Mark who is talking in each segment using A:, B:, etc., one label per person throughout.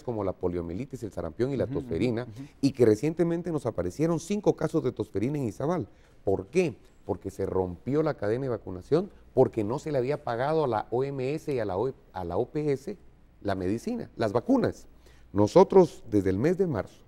A: como la poliomielitis, el sarampión y la tosferina, y que recientemente nos aparecieron cinco casos de tosferina en Izabal. ¿Por qué? Porque se rompió la cadena de vacunación, porque no se le había pagado a la OMS y a la, a la OPS la medicina, las vacunas. Nosotros desde el mes de marzo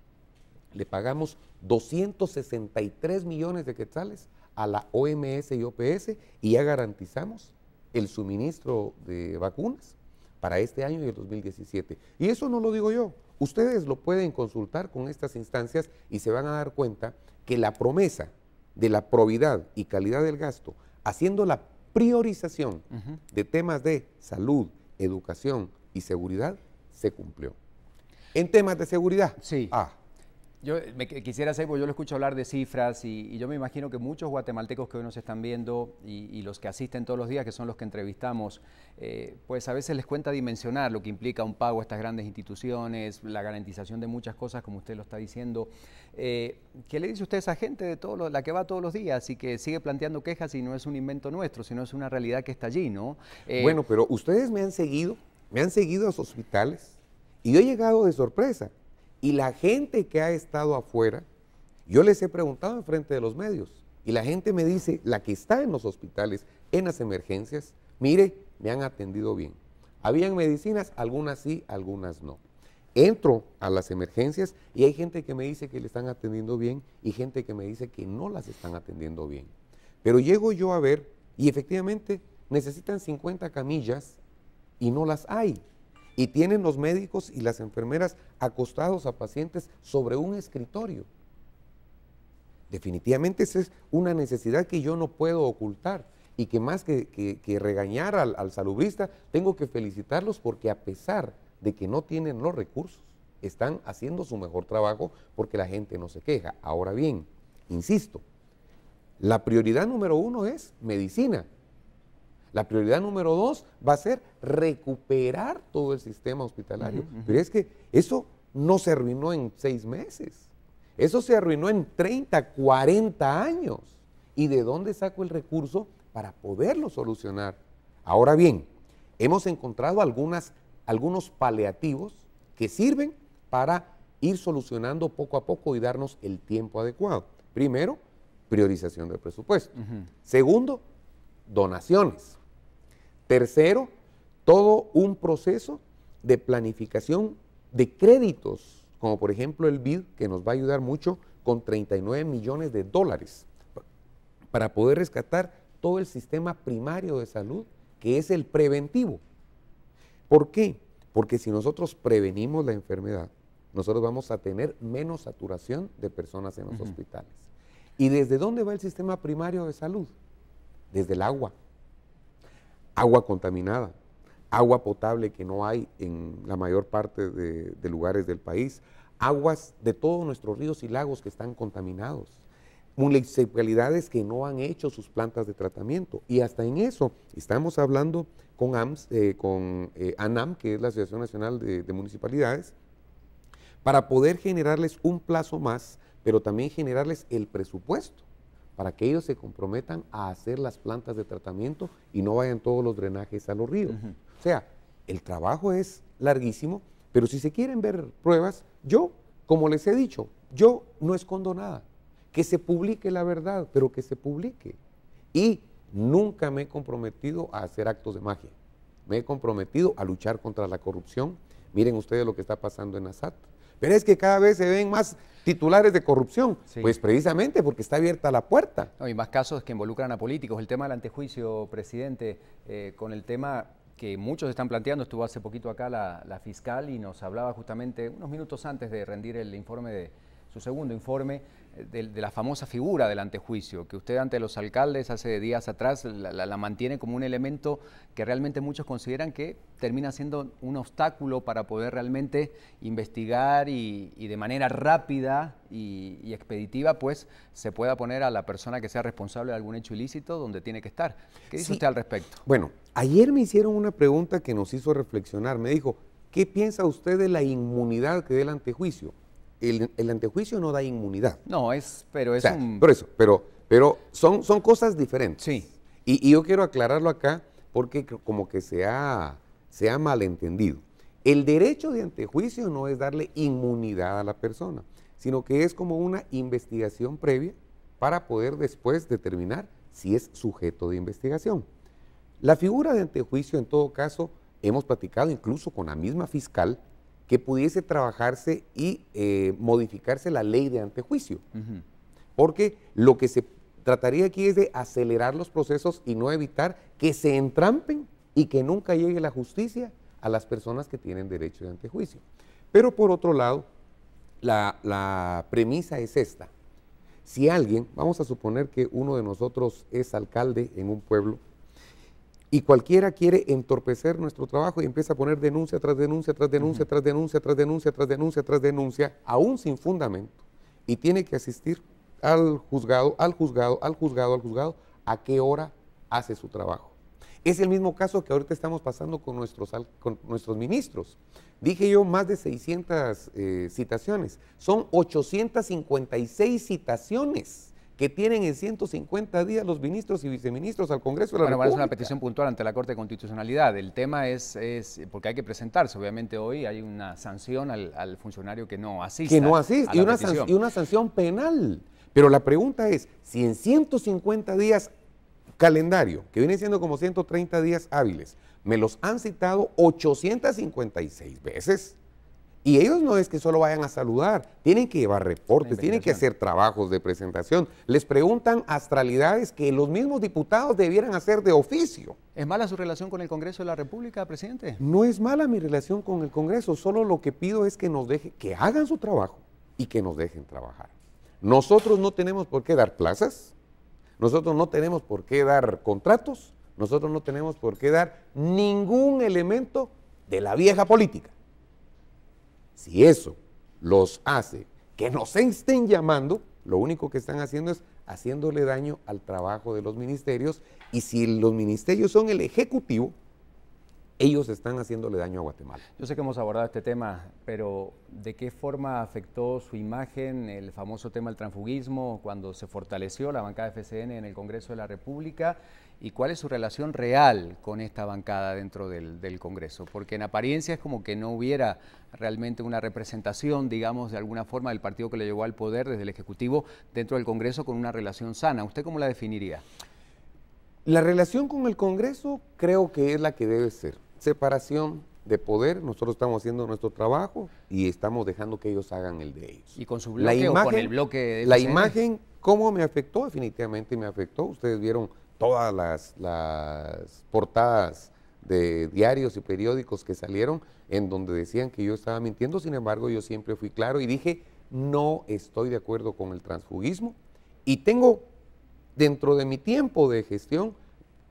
A: le pagamos 263 millones de quetzales a la OMS y OPS y ya garantizamos el suministro de vacunas para este año y el 2017. Y eso no lo digo yo. Ustedes lo pueden consultar con estas instancias y se van a dar cuenta que la promesa de la probidad y calidad del gasto, haciendo la priorización de temas de salud, educación y seguridad, se cumplió. En temas de seguridad, sí. ah,
B: yo eh, quisiera hacer, porque yo lo escucho hablar de cifras y, yo me imagino que muchos guatemaltecos que hoy nos están viendo y, los que asisten todos los días, que son los que entrevistamos, eh, pues a veces les cuenta dimensionar lo que implica un pago a estas grandes instituciones, la garantización de muchas cosas, como usted lo está diciendo. Eh, ¿Qué le dice usted a esa gente, de todos la que va todos los días y que sigue planteando quejas y no es un invento nuestro, sino es una realidad que está
A: allí, ¿no? bueno, pero ustedes me han seguido, me han seguido a los hospitales y yo he llegado de sorpresa. Y la gente que ha estado afuera, yo les he preguntado en frente de los medios, y la gente me dice, la que está en los hospitales, en las emergencias, mire, me han atendido bien. Habían medicinas, algunas sí, algunas no. Entro a las emergencias y hay gente que me dice que le están atendiendo bien y gente que me dice que no las están atendiendo bien. Pero llego yo a ver y efectivamente necesitan 50 camillas y no las hay y tienen los médicos y las enfermeras acostados a pacientes sobre un escritorio. Definitivamente esa es una necesidad que yo no puedo ocultar y que más que, regañar al, al salubrista, tengo que felicitarlos porque a pesar de que no tienen los recursos, están haciendo su mejor trabajo porque la gente no se queja. Ahora bien, insisto, la prioridad número uno es medicina, la prioridad número dos va a ser recuperar todo el sistema hospitalario. Pero es que eso no se arruinó en seis meses. Eso se arruinó en 30, 40 años. ¿Y de dónde saco el recurso para poderlo solucionar? Ahora bien, hemos encontrado algunos paliativos que sirven para ir solucionando poco a poco y darnos el tiempo adecuado. Primero, priorización del presupuesto. Segundo, donaciones. Tercero, todo un proceso de planificación de créditos, como por ejemplo el BID, que nos va a ayudar mucho con 39 millones de dólares para poder rescatar todo el sistema primario de salud, que es el preventivo. ¿Por qué? Porque si nosotros prevenimos la enfermedad, nosotros vamos a tener menos saturación de personas en los hospitales. ¿Y desde dónde va el sistema primario de salud? Desde el agua agua contaminada, agua potable que no hay en la mayor parte de, lugares del país, aguas de todos nuestros ríos y lagos que están contaminados, municipalidades que no han hecho sus plantas de tratamiento. Y hasta en eso estamos hablando con, AMS, eh, con eh, ANAM, que es la Asociación Nacional de Municipalidades, para poder generarles un plazo más, pero también generarles el presupuesto para que ellos se comprometan a hacer las plantas de tratamiento y no vayan todos los drenajes a los ríos. O sea, el trabajo es larguísimo, pero si se quieren ver pruebas, yo, como les he dicho, yo no escondo nada. Que se publique la verdad, pero que se publique. Y nunca me he comprometido a hacer actos de magia. Me he comprometido a luchar contra la corrupción. Miren ustedes lo que está pasando en ASAT. Pero es que cada vez se ven más titulares de corrupción. Pues precisamente porque está abierta la puerta. Hay más casos que involucran
B: a políticos. El tema
A: del antejuicio, presidente,
B: eh, con el tema que muchos están planteando, estuvo hace poquito acá la, la, fiscal y nos hablaba justamente unos minutos antes de rendir el informe de su segundo informe de, la famosa figura del antejuicio, que usted ante los alcaldes hace días atrás la, mantiene como un elemento que realmente muchos consideran que termina siendo un obstáculo para poder realmente investigar y, de manera rápida y, expeditiva, pues se pueda poner a la persona que sea responsable de algún hecho ilícito donde tiene que estar. ¿Qué dice usted al respecto?
A: Bueno, ayer me hicieron una pregunta que nos hizo reflexionar. Me dijo, ¿qué piensa usted de la inmunidad que dé el antejuicio? el, antejuicio no da inmunidad. No, es, pero es eso, pero, pero son, son cosas diferentes. Sí. Y, yo quiero aclararlo acá porque como que sea se ha malentendido. El derecho de antejuicio no es darle inmunidad a la persona, sino que es como una investigación previa para poder después determinar si es sujeto de investigación. La figura de antejuicio, en todo caso, hemos platicado incluso con la misma fiscal que pudiese trabajarse y eh, modificarse la ley de antejuicio. Porque lo que se trataría aquí es de acelerar los procesos y no evitar que se entrampen y que nunca llegue la justicia a las personas que tienen derecho de antejuicio. Pero por otro lado, la, la premisa es esta. Si alguien, vamos a suponer que uno de nosotros es alcalde en un pueblo, y cualquiera quiere entorpecer nuestro trabajo y empieza a poner denuncia tras denuncia, tras denuncia, tras denuncia, tras denuncia, tras denuncia, tras denuncia, aún sin fundamento. Y tiene que asistir al juzgado, al juzgado, al juzgado, al juzgado, a qué hora hace su trabajo. Es el mismo caso que ahorita estamos pasando con nuestros, con nuestros ministros. Dije yo más de 600 eh, citaciones, son 856 citaciones que tienen en 150 días los ministros y viceministros al Congreso de la República. Bueno, es una petición puntual ante la
B: Corte de Constitucionalidad. El tema es, porque hay que presentarse. Obviamente hoy hay una sanción al, funcionario que no asiste. Que no asiste y una, sanción, y
A: una sanción penal. Pero la pregunta es, si en 150 días calendario, que vienen siendo como 130 días hábiles, me los han citado 856 veces. Y ellos no es que solo vayan a saludar, tienen que llevar reportes, tienen que hacer trabajos de presentación. Les preguntan astralidades que los mismos diputados debieran hacer de oficio. ¿Es mala
B: su relación con el Congreso de la República, presidente?
A: No es mala mi relación con el Congreso, solo lo que pido es que nos dejen, que hagan su trabajo y que nos dejen trabajar. Nosotros no tenemos por qué dar plazas, nosotros no tenemos por qué dar contratos, nosotros no tenemos por qué dar ningún elemento de la vieja política. Si eso los hace que nos estén llamando, lo único que están haciendo es haciéndole daño al trabajo de los ministerios y si los ministerios son el Ejecutivo, ellos están haciéndole daño a Guatemala. Yo sé que hemos abordado este tema, pero
B: ¿de qué forma afectó su imagen el famoso tema del transfugismo cuando se fortaleció la bancada FCN en el Congreso de la República? y cuál es su relación real con esta bancada dentro del, Congreso, porque en apariencia es como que no hubiera realmente una representación, digamos, de alguna forma del partido que le llevó al poder desde el Ejecutivo dentro del Congreso con una relación sana. ¿Usted cómo la definiría?
A: La relación con el Congreso creo que es la que debe ser. Separación de poder, nosotros estamos haciendo nuestro trabajo y estamos dejando que ellos hagan el de ellos. ¿Y con su bloque o con el bloque de La imagen, ¿cómo me afectó? Definitivamente me afectó. Ustedes vieron todas las, portadas de diarios y periódicos que salieron en donde decían que yo estaba mintiendo, sin embargo yo siempre fui claro y dije, no estoy de acuerdo con el transfugismo y tengo dentro de mi tiempo de gestión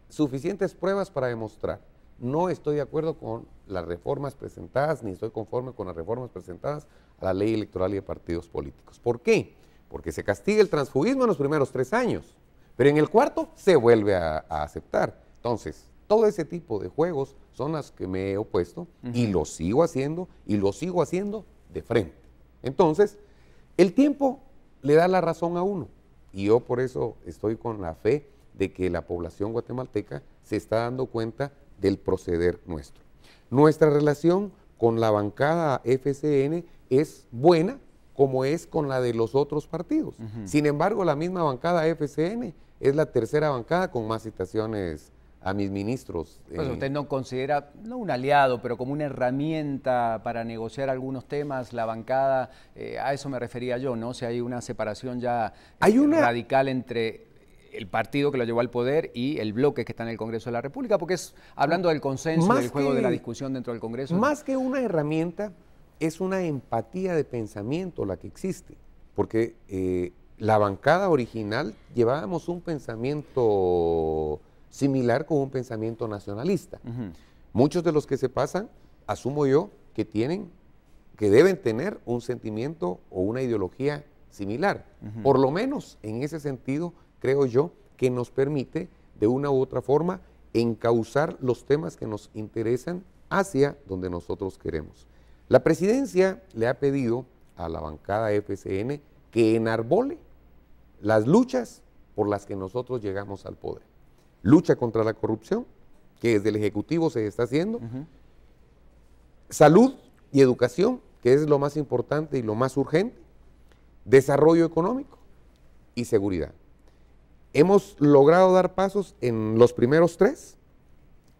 A: suficientes pruebas para demostrar. No estoy de acuerdo con las reformas presentadas, ni estoy conforme con las reformas presentadas a la ley electoral y de partidos políticos. ¿Por qué? Porque se castiga el transfugismo en los primeros tres años pero en el cuarto se vuelve a, aceptar. Entonces, todo ese tipo de juegos son las que me he opuesto y lo sigo haciendo y lo sigo haciendo de frente. Entonces, el tiempo le da la razón a uno y yo por eso estoy con la fe de que la población guatemalteca se está dando cuenta del proceder nuestro. Nuestra relación con la bancada FCN es buena, como es con la de los otros partidos. Sin embargo, la misma bancada FCN es la tercera bancada con más citaciones a mis ministros. Eh. Pues usted
B: no considera, no un aliado, pero como una herramienta para negociar algunos temas, la bancada, eh, a eso me refería yo, ¿no? Si hay una separación ya este, radical entre el partido que lo llevó al poder y el bloque que está en el Congreso de la República, porque es hablando del consenso, del juego de la discusión dentro del Congreso.
A: Más que una herramienta, es una empatía de pensamiento la que existe, porque eh, la bancada original llevábamos un pensamiento similar con un pensamiento nacionalista. Muchos de los que se pasan, asumo yo, que tienen, que deben tener un sentimiento o una ideología similar. Por lo menos en ese sentido, creo yo, que nos permite de una u otra forma encauzar los temas que nos interesan hacia donde nosotros queremos. La presidencia le ha pedido a la bancada FCN que enarbole las luchas por las que nosotros llegamos al poder. Lucha contra la corrupción, que desde el Ejecutivo se está haciendo. Salud y educación, que es lo más importante y lo más urgente. Desarrollo económico y seguridad. Hemos logrado dar pasos en los primeros tres,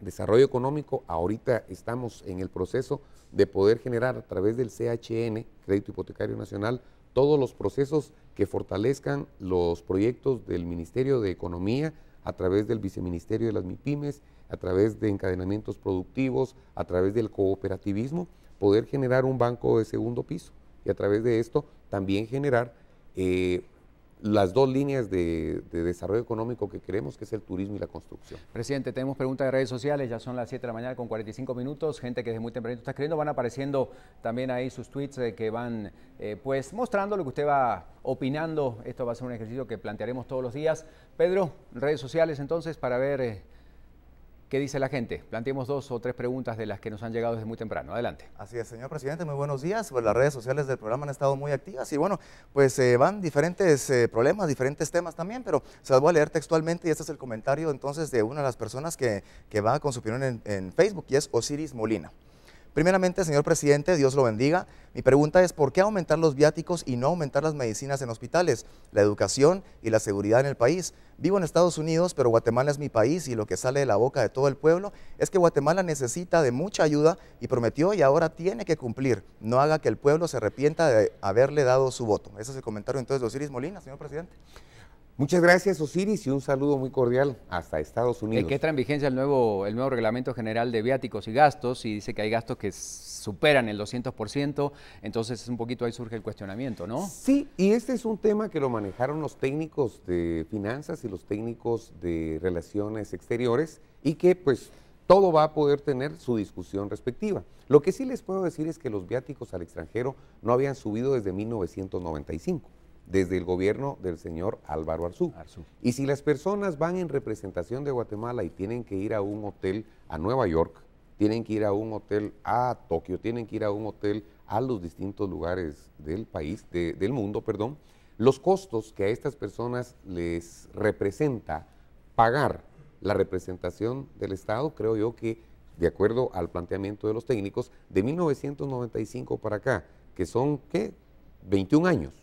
A: desarrollo económico, ahorita estamos en el proceso de poder generar a través del CHN, Crédito Hipotecario Nacional, todos los procesos que fortalezcan los proyectos del Ministerio de Economía a través del Viceministerio de las MIPIMES, a través de encadenamientos productivos, a través del cooperativismo, poder generar un banco de segundo piso y a través de esto también generar eh, las dos líneas de, desarrollo económico que queremos, que es el turismo y la construcción.
B: Presidente, tenemos preguntas de redes sociales, ya son las 7 de la mañana con 45 minutos, gente que desde muy temprano está creyendo van apareciendo también ahí sus tweets eh, que van eh, pues mostrando lo que usted va opinando, esto va a ser un ejercicio que plantearemos todos los días. Pedro, redes sociales entonces para ver... Eh, ¿Qué dice la gente? Planteemos dos o tres preguntas de las que nos han llegado desde muy temprano. Adelante.
A: Así es, señor presidente, muy buenos días. Pues las redes sociales del programa han estado muy activas y bueno, pues eh, van diferentes eh, problemas, diferentes temas también, pero se las voy a leer textualmente y este es el comentario entonces de una de las personas que, va con su opinión en, en Facebook y es Osiris Molina. Primeramente, señor presidente, Dios lo bendiga. Mi pregunta es, ¿por qué aumentar los viáticos y no aumentar las medicinas en hospitales, la educación y la seguridad en el país? Vivo en Estados Unidos, pero Guatemala es mi país y lo que sale de la boca de todo el pueblo es que Guatemala necesita de mucha ayuda y prometió y ahora tiene que cumplir. No haga que el pueblo se arrepienta de haberle dado su voto. Ese es el comentario entonces de Osiris Molina, señor presidente. Muchas gracias, Osiris, y un saludo muy cordial hasta Estados Unidos. Que
B: entra en vigencia el nuevo, el nuevo Reglamento General de Viáticos y Gastos, y dice que hay gastos que superan el 200%, entonces un poquito ahí surge el cuestionamiento, ¿no?
A: Sí, y este es un tema que lo manejaron los técnicos de finanzas y los técnicos de relaciones exteriores, y que pues todo va a poder tener su discusión respectiva. Lo que sí les puedo decir es que los viáticos al extranjero no habían subido desde 1995 desde el gobierno del señor Álvaro Arzú. Y si las personas van en representación de Guatemala y tienen que ir a un hotel a Nueva York, tienen que ir a un hotel a Tokio, tienen que ir a un hotel a los distintos lugares del país, del mundo, perdón, los costos que a estas personas les representa pagar la representación del Estado, creo yo que, de acuerdo al planteamiento de los técnicos, de 1995 para acá, que son, ¿qué? 21 años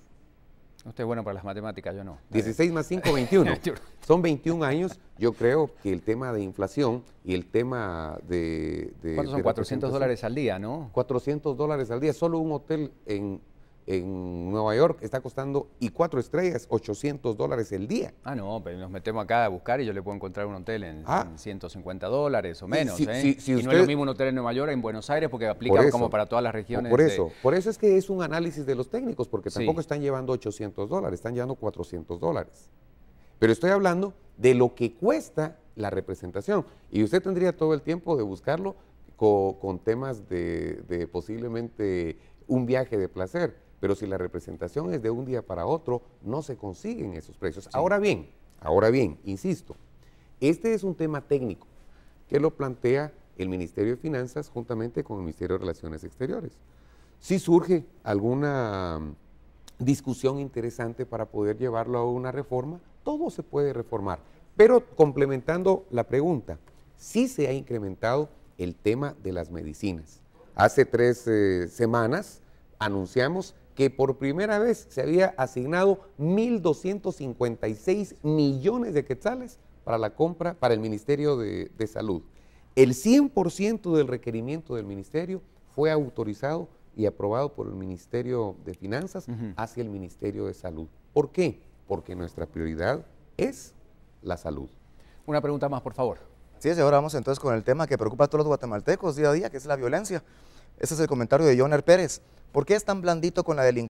B: Usted es bueno para las matemáticas, yo no.
A: 16 más 5, 21. Son 21 años. Yo creo que el tema de inflación y el tema de... de ¿Cuántos son? 400 dólares al día, ¿no? 400 dólares al día. Solo un hotel en, en Nueva York está costando y cuatro estrellas 800 dólares el día.
B: Ah, no, pero nos metemos acá a buscar y yo le puedo encontrar un hotel en, 150 ah. dólares o menos. ¿eh? y no es lo mismo un hotel en Nueva York, en Buenos Aires, porque aplica como para todas las regiones. Por eso,
A: por eso es que es un análisis de los técnicos, porque tampoco están llevando 800 dólares, están llevando 400 dólares. Pero estoy hablando de lo que cuesta la representación. Y usted tendría todo el tiempo de buscarlo con, temas de posiblemente un viaje de placer pero si la representación es de un día para otro, no se consiguen esos precios. Ahora bien, ahora bien, insisto, este es un tema técnico que lo plantea el Ministerio de Finanzas juntamente con el Ministerio de Relaciones Exteriores. Si surge alguna mm, discusión interesante para poder llevarlo a una reforma, todo se puede reformar. Pero complementando la pregunta, sí se ha incrementado el tema de las medicinas. Hace tres eh, semanas anunciamos que por primera vez se había asignado 1.256 millones de quetzales para la compra para el Ministerio de, Salud. El 100% del requerimiento del Ministerio fue autorizado y aprobado por el Ministerio de Finanzas hacia el Ministerio de Salud. ¿Por qué? Porque nuestra prioridad es la salud. Una pregunta más, por favor. Sí, ahora vamos entonces con el tema que preocupa a todos los guatemaltecos día a día, que es la violencia. Ese es el comentario de Joner Pérez. ¿Por qué es tan blandito con la delincuencia?